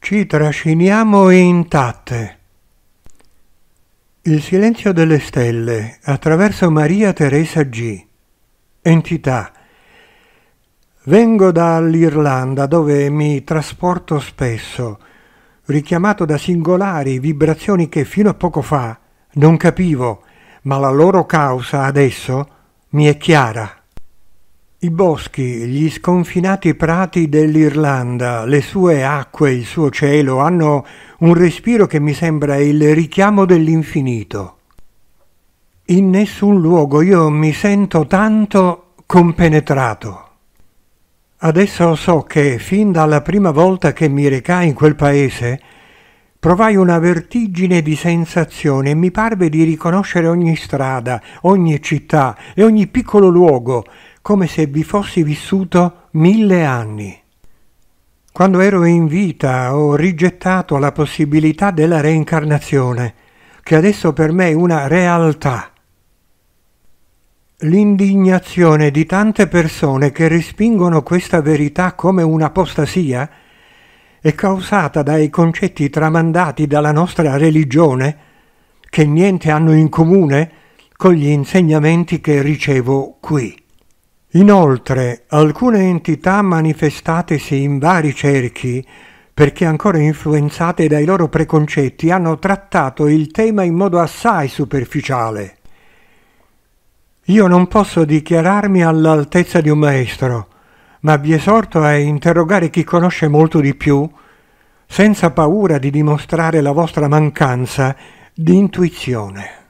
ci trasciniamo intatte. Il silenzio delle stelle attraverso Maria Teresa G. Entità. Vengo dall'Irlanda dove mi trasporto spesso, richiamato da singolari vibrazioni che fino a poco fa non capivo, ma la loro causa adesso mi è chiara. I boschi, gli sconfinati prati dell'Irlanda, le sue acque, il suo cielo hanno un respiro che mi sembra il richiamo dell'infinito. In nessun luogo io mi sento tanto compenetrato. Adesso so che fin dalla prima volta che mi recai in quel paese provai una vertigine di sensazione e mi parve di riconoscere ogni strada, ogni città e ogni piccolo luogo come se vi fossi vissuto mille anni. Quando ero in vita ho rigettato la possibilità della reincarnazione, che adesso per me è una realtà. L'indignazione di tante persone che respingono questa verità come un'apostasia è causata dai concetti tramandati dalla nostra religione, che niente hanno in comune con gli insegnamenti che ricevo qui. Inoltre, alcune entità manifestatesi in vari cerchi, perché ancora influenzate dai loro preconcetti, hanno trattato il tema in modo assai superficiale. Io non posso dichiararmi all'altezza di un maestro, ma vi esorto a interrogare chi conosce molto di più, senza paura di dimostrare la vostra mancanza di intuizione.